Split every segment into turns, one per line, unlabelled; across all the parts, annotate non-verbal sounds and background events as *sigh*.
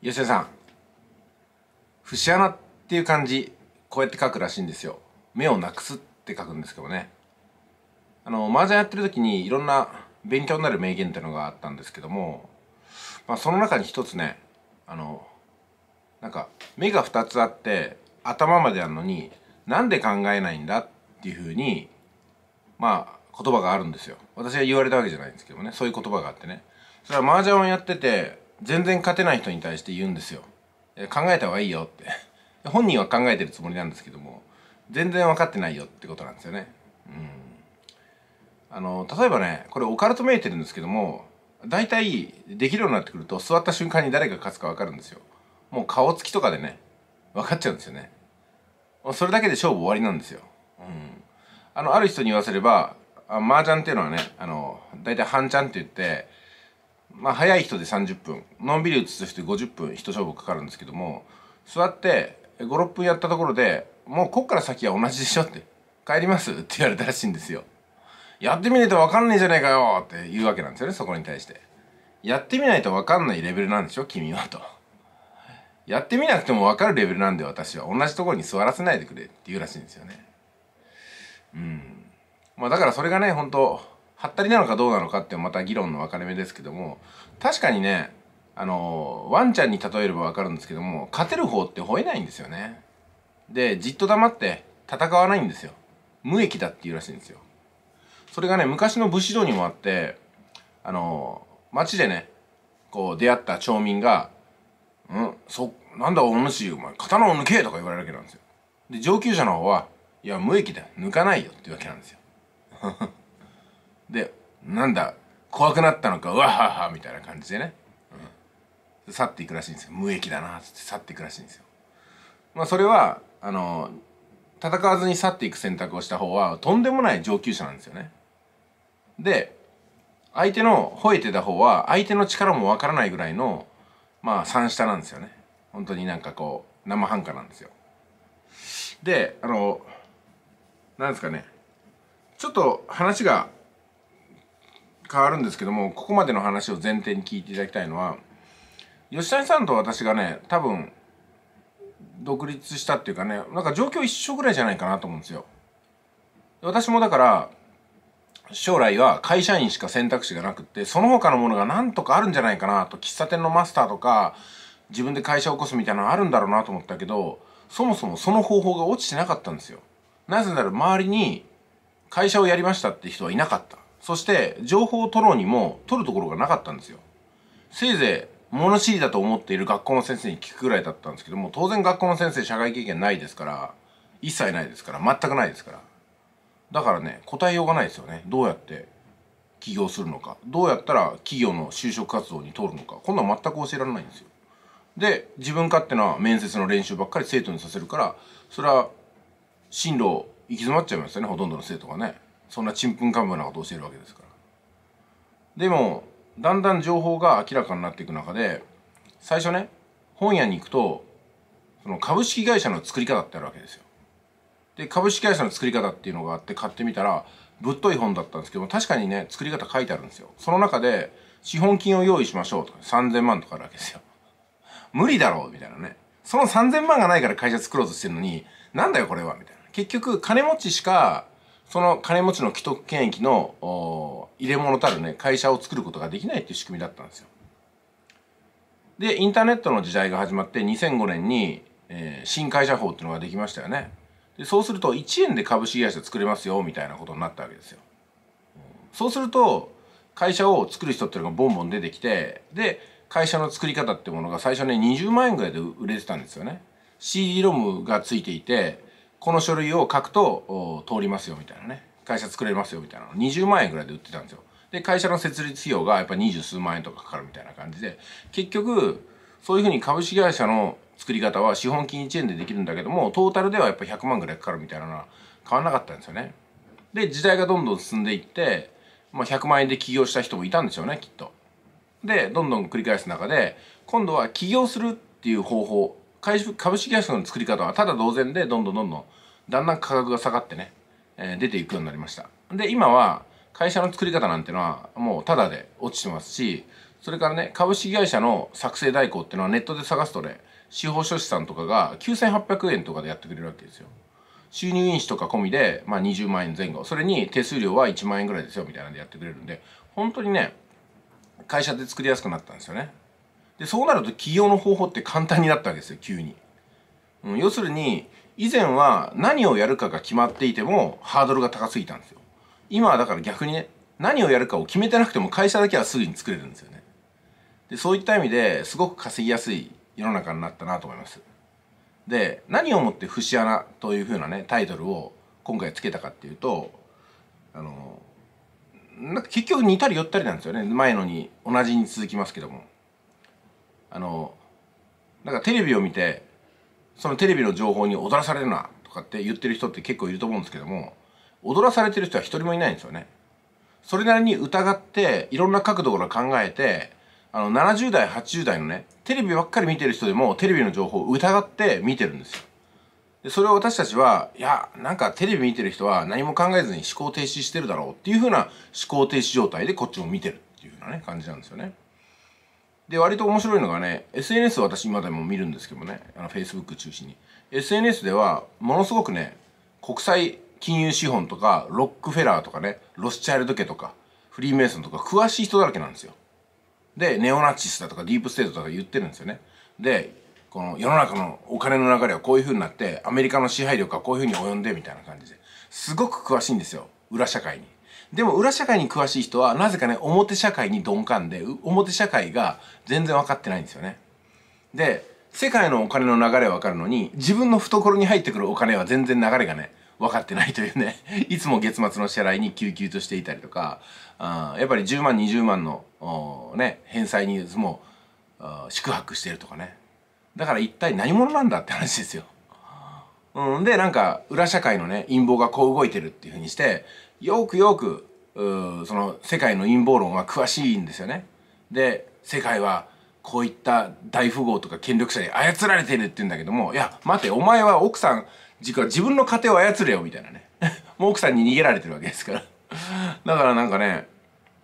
吉田さん節穴っていう漢字こうやって書くらしいんですよ目をなくすって書くんですけどねあの麻雀やってる時にいろんな勉強になる名言っていうのがあったんですけども、まあ、その中に一つねあのなんか目が2つあって頭まであるのになんで考えないんだっていうふうにまあ言葉があるんですよ私が言われたわけじゃないんですけどもねそういう言葉があってねそれは麻雀をやってて全然勝てない人に対して言うんですよ考えた方がいいよって *laughs* 本人は考えてるつもりなんですけども全然分かってないよってことなんですよねうんあの例えばねこれオカルト見えてるんですけども大体できるようになってくると座った瞬間に誰が勝つか分かるんですよもう顔つきとかでね分かっちゃうんですよねそれだけで勝負終わりなんですようんあのある人に言わせれば麻雀っていうのはねあの大体半ちゃんって言ってまあ、早い人で30分のんびり打つ人で50分一勝負かかるんですけども座って56分やったところでもうこっから先は同じでしょって帰りますって言われたらしいんですよやってみないと分かんねえじゃねえかよって言うわけなんですよねそこに対してやってみないと分かんないレベルなんでしょ君はとやってみなくても分かるレベルなんで私は同じところに座らせないでくれって言うらしいんですよねうんまあだからそれがね本当はったりなのかどうなのかってまた議論の分かれ目ですけども確かにねあのワンちゃんに例えれば分かるんですけども勝てる方って吠えないんですよねでじっと黙って戦わないんですよ無益だっていうらしいんですよそれがね昔の武士道にもあってあの町でねこう出会った町民が「んそなんだお主お前刀を抜け!」とか言われるわけなんですよで上級者の方は「いや無益だ抜かないよ」っていうわけなんですよでなんだ怖くなったのかうわははみたいな感じでね、うん、去っていくらしいんですよ無益だなつって去っていくらしいんですよまあそれはあの戦わずに去っていく選択をした方はとんでもない上級者なんですよねで相手の吠えてた方は相手の力もわからないぐらいのまあ三下なんですよね本当になんかこう生半可なんですよであのなんですかねちょっと話が変わるんですけどもここまでの話を前提に聞いていただきたいのは吉谷さんと私がね多分独立したっていうかねなんか状況一緒ぐらいじゃないかなと思うんですよ。私もだから将来は会社員しか選択肢がなくってその他のものが何とかあるんじゃないかなと喫茶店のマスターとか自分で会社を起こすみたいなのあるんだろうなと思ったけどそもそもその方法が落ちてなかったんですよ。なぜなら周りに会社をやりましたって人はいなかった。そして情報を取ろうにも取るところがなかったんですよせいぜい物知りだと思っている学校の先生に聞くぐらいだったんですけども当然学校の先生社会経験ないですから一切ないですから全くないですからだからね答えようがないですよねどうやって起業するのかどうやったら企業の就職活動に通るのか今度は全く教えられないんですよで自分勝手な面接の練習ばっかり生徒にさせるからそれは進路行き詰まっちゃいますよねほとんどの生徒がねそんなちんぷんかんぷんなことを教えるわけですからでもだんだん情報が明らかになっていく中で最初ね本屋に行くとその株式会社の作り方ってあるわけですよで株式会社の作り方っていうのがあって買ってみたらぶっとい本だったんですけど確かにね作り方書いてあるんですよその中で資本金を用意しましょうとか3000万とかあるわけですよ無理だろうみたいなねその3000万がないから会社作ろうとしてるのになんだよこれはみたいな結局金持ちしかその金持ちの既得権益の入れ物たるね、会社を作ることができないっていう仕組みだったんですよ。で、インターネットの時代が始まって2005年に、えー、新会社法っていうのができましたよね。で、そうすると1円で株式会社作れますよみたいなことになったわけですよ。そうすると、会社を作る人っていうのがボンボン出てきて、で、会社の作り方ってものが最初ね、20万円ぐらいで売れてたんですよね。CD ロムがついていて、この書類を書くと通りますよみたいなね会社作れますよみたいなの20万円ぐらいで売ってたんですよで会社の設立費用がやっぱ二十数万円とかかかるみたいな感じで結局そういうふうに株式会社の作り方は資本金1円でできるんだけどもトータルではやっぱ100万ぐらいかかるみたいなのは変わらなかったんですよねで時代がどんどん進んでいって、まあ、100万円で起業した人もいたんでしょうねきっとでどんどん繰り返す中で今度は起業するっていう方法株式会社の作り方はただ同然でどんどんどんどんだんだん価格が下がってね、えー、出ていくようになりましたで今は会社の作り方なんてのはもうただで落ちてますしそれからね株式会社の作成代行っていうのはネットで探すとね司法書士さんとかが9800円とかでやってくれるわけですよ収入印紙とか込みで、まあ、20万円前後それに手数料は1万円ぐらいですよみたいなんでやってくれるんで本当にね会社で作りやすくなったんですよねでそうなると起業の方法って簡単になったわけですよ急に、うん、要するに以前は何をやるかが決まっていてもハードルが高すぎたんですよ今はだから逆にね何をやるかを決めてなくても会社だけはすぐに作れるんですよねでそういった意味ですごく稼ぎやすい世の中になったなと思いますで何をもって「節穴」というふうなねタイトルを今回つけたかっていうとあのなんか結局似たり寄ったりなんですよね前のに同じに続きますけどもあのなんかテレビを見てそのテレビの情報に踊らされるなとかって言ってる人って結構いると思うんですけども踊らされてる人は一人もいないんですよね。それなりに疑っていろんな角度から考えてあの70代80代のねテレビばっかり見てる人でもテレビの情報を疑って見てるんですよ。でそれを私たちはいやなんかテレビ見てる人は何も考えずに思考停止してるだろうっていうふうな思考停止状態でこっちも見てるっていうふうなね感じなんですよね。で、割と面白いのがね、SNS 私今でも見るんですけどね、あの Facebook 中心に。SNS では、ものすごくね、国際金融資本とか、ロックフェラーとかね、ロスチャイルド家とか、フリーメイソンとか、詳しい人だらけなんですよ。で、ネオナチスだとか、ディープステートとか言ってるんですよね。で、この世の中のお金の流れはこういう風になって、アメリカの支配力はこういう風に及んで、みたいな感じで。すごく詳しいんですよ。裏社会に。でも裏社会に詳しい人はなぜかね表社会に鈍感で表社会が全然分かってないんですよね。で世界のお金の流れは分かるのに自分の懐に入ってくるお金は全然流れがね分かってないというね *laughs* いつも月末の支払いに救急としていたりとかあやっぱり10万20万のね返済にもう宿泊してるとかねだから一体何者なんだって話ですよ。うん、でなんか裏社会のね陰謀がこう動いてるっていうふうにしてよくよくその世界の陰謀論は詳しいんですよね。で世界はこういった大富豪とか権力者に操られてるって言うんだけどもいや待てお前は奥さん実は自分の家庭を操れよみたいなね *laughs* もう奥さんに逃げられてるわけですからだからなんかね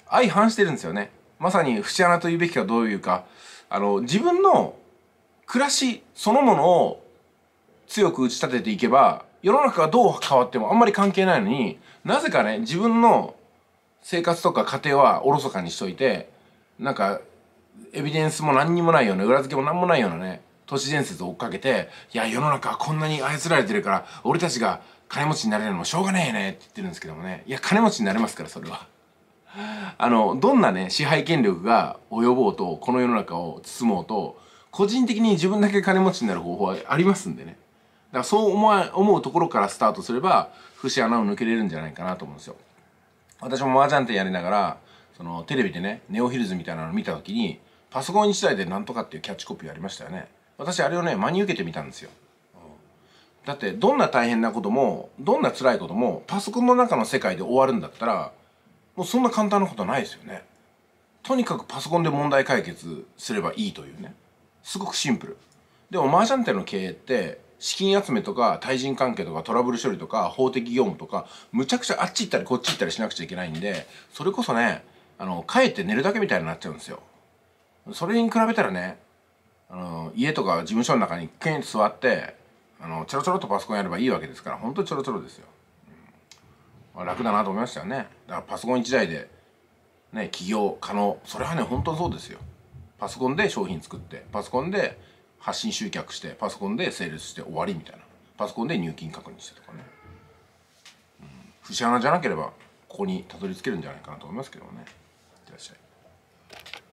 相反してるんですよねまさに節穴と言うべきかどういうかあの自分の暮らしそのものを強く打ち立てていけば世の中がどう変わってもあんまり関係ないのに、なぜかね、自分の生活とか家庭はおろそかにしといて、なんか、エビデンスも何にもないような、裏付けも何もないようなね、都市伝説を追っかけて、いや、世の中はこんなに操られてるから、俺たちが金持ちになれるのもしょうがねえねって言ってるんですけどもね。いや、金持ちになれますから、それは。あの、どんなね、支配権力が及ぼうと、この世の中を包もうと、個人的に自分だけ金持ちになる方法はありますんでね。からそう思思うところからスタートすれば節穴を抜けれるんじゃないかなと思うんですよ私も麻雀店やりながらそのテレビでねネオヒルズみたいなの見た時にパソコン1台でなんとかっていうキャッチコピーありましたよね私あれをね真に受けてみたんですよだってどんな大変なこともどんな辛いこともパソコンの中の世界で終わるんだったらもうそんな簡単なことないですよねとにかくパソコンで問題解決すればいいというねすごくシンプルでも麻雀店の経営って資金集めとか対人関係とかトラブル処理とか法的業務とかむちゃくちゃあっち行ったりこっち行ったりしなくちゃいけないんでそれこそねあの帰って寝るだけみたいになっちゃうんですよ。それに比べたらねあの家とか事務所の中にケン座ってあのちょろちょろとパソコンやればいいわけですからほんとちょろちょろですよ。うんまあ、楽だなと思いましたよね。だからパソコン1台でね起業可能それはね本当そうですよ。パソコンで商品作ってパソコンで発信集客してパソコンでセールスして終わりみたいなパソコンで入金確認してとかね、うん、節穴じゃなければここにたどり着けるんじゃないかなと思いますけどね。